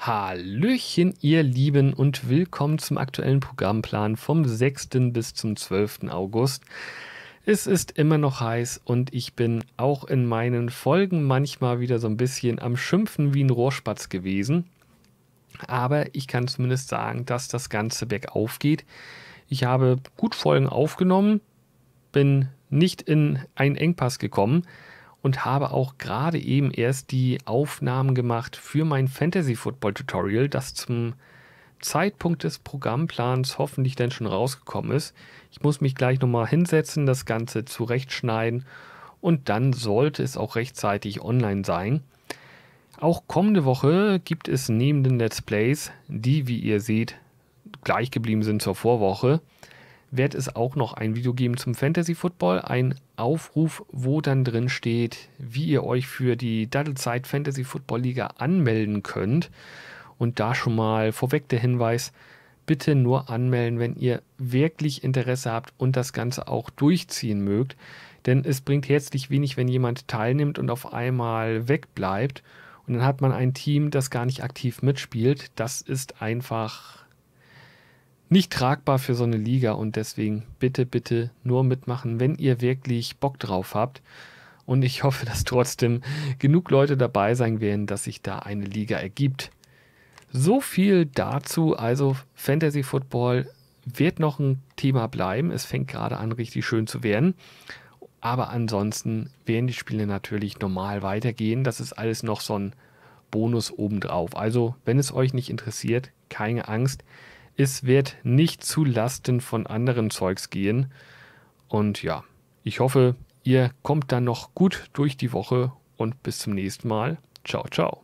Hallöchen, ihr Lieben, und willkommen zum aktuellen Programmplan vom 6. bis zum 12. August. Es ist immer noch heiß und ich bin auch in meinen Folgen manchmal wieder so ein bisschen am Schimpfen wie ein Rohrspatz gewesen. Aber ich kann zumindest sagen, dass das Ganze bergauf geht. Ich habe gut Folgen aufgenommen, bin nicht in einen Engpass gekommen, und habe auch gerade eben erst die Aufnahmen gemacht für mein Fantasy Football Tutorial, das zum Zeitpunkt des Programmplans hoffentlich dann schon rausgekommen ist. Ich muss mich gleich nochmal hinsetzen, das Ganze zurechtschneiden und dann sollte es auch rechtzeitig online sein. Auch kommende Woche gibt es neben den Let's Plays, die, wie ihr seht, gleich geblieben sind zur Vorwoche, wird es auch noch ein Video geben zum Fantasy Football. Ein Aufruf, wo dann drin steht, wie ihr euch für die Dattelzeit Fantasy Football Liga anmelden könnt. Und da schon mal vorweg der Hinweis, bitte nur anmelden, wenn ihr wirklich Interesse habt und das Ganze auch durchziehen mögt. Denn es bringt herzlich wenig, wenn jemand teilnimmt und auf einmal wegbleibt. Und dann hat man ein Team, das gar nicht aktiv mitspielt. Das ist einfach nicht tragbar für so eine Liga und deswegen bitte, bitte nur mitmachen, wenn ihr wirklich Bock drauf habt. Und ich hoffe, dass trotzdem genug Leute dabei sein werden, dass sich da eine Liga ergibt. So viel dazu. Also Fantasy Football wird noch ein Thema bleiben. Es fängt gerade an, richtig schön zu werden. Aber ansonsten werden die Spiele natürlich normal weitergehen. Das ist alles noch so ein Bonus obendrauf. Also, wenn es euch nicht interessiert, keine Angst es wird nicht zu Lasten von anderen Zeugs gehen. Und ja, ich hoffe, ihr kommt dann noch gut durch die Woche und bis zum nächsten Mal. Ciao, ciao.